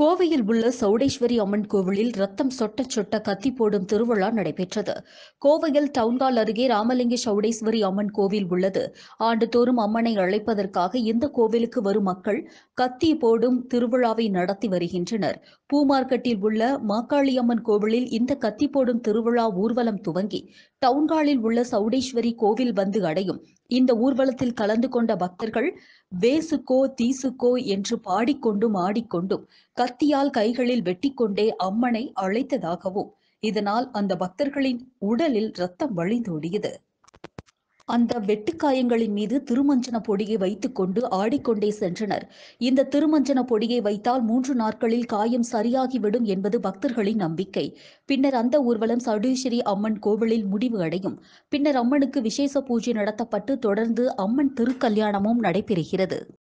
கோவையில் உள்ள சௌடேஸ்வரி அம்மன் கோவிலில் ரத்தம் சொட்ட சொட்ட கத்தி போடும் திருவிழா நடைபெற்றது கோவையில் டவுன்ஹால் அருகே ராமலிங்க சௌடேஸ்வரி அம்மன் கோவில் உள்ளது ஆண்டுதோறும் அம்மனை அழைப்பதற்காக இந்த கோவிலுக்கு வரும் மக்கள் கத்தி போடும் திருவிழாவை நடத்தி வருகின்றனர் பூ உள்ள மாக்காளியம்மன் கோவிலில் இந்த கத்தி போடும் திருவிழா ஊர்வலம் துவங்கி டவுன்ஹாலில் உள்ள சௌடேஸ்வரி கோவில் வந்து அடையும் இந்த ஊர்வலத்தில் கலந்து கொண்ட பக்தர்கள் வேசுக்கோ தீசுக்கோ என்று பாடிக்கொண்டும் ஆடிக்கொண்டும் கத்தியால் கைகளில் வெட்டிக்கொண்டே அம்மனை அழைத்ததாகவும் இதனால் அந்த பக்தர்களின் உடலில் ரத்தம் வழிந்தோடியது அந்த வெட்டுக்காயங்களின் மீது திருமஞ்சன பொடியை வைத்துக்கொண்டு ஆடிக்கொண்டே சென்றனர் இந்த திருமஞ்சன பொடியை வைத்தால் மூன்று நாட்களில் காயம் சரியாகிவிடும் என்பது பக்தர்களின் நம்பிக்கை பின்னர் அந்த ஊர்வலம் சடீஸ்வரி அம்மன் கோவிலில் முடிவு அடையும் பின்னர் அம்மனுக்கு விசேஷ பூஜை நடத்தப்பட்டு தொடர்ந்து அம்மன் திருக்கல்யாணமும் நடைபெறுகிறது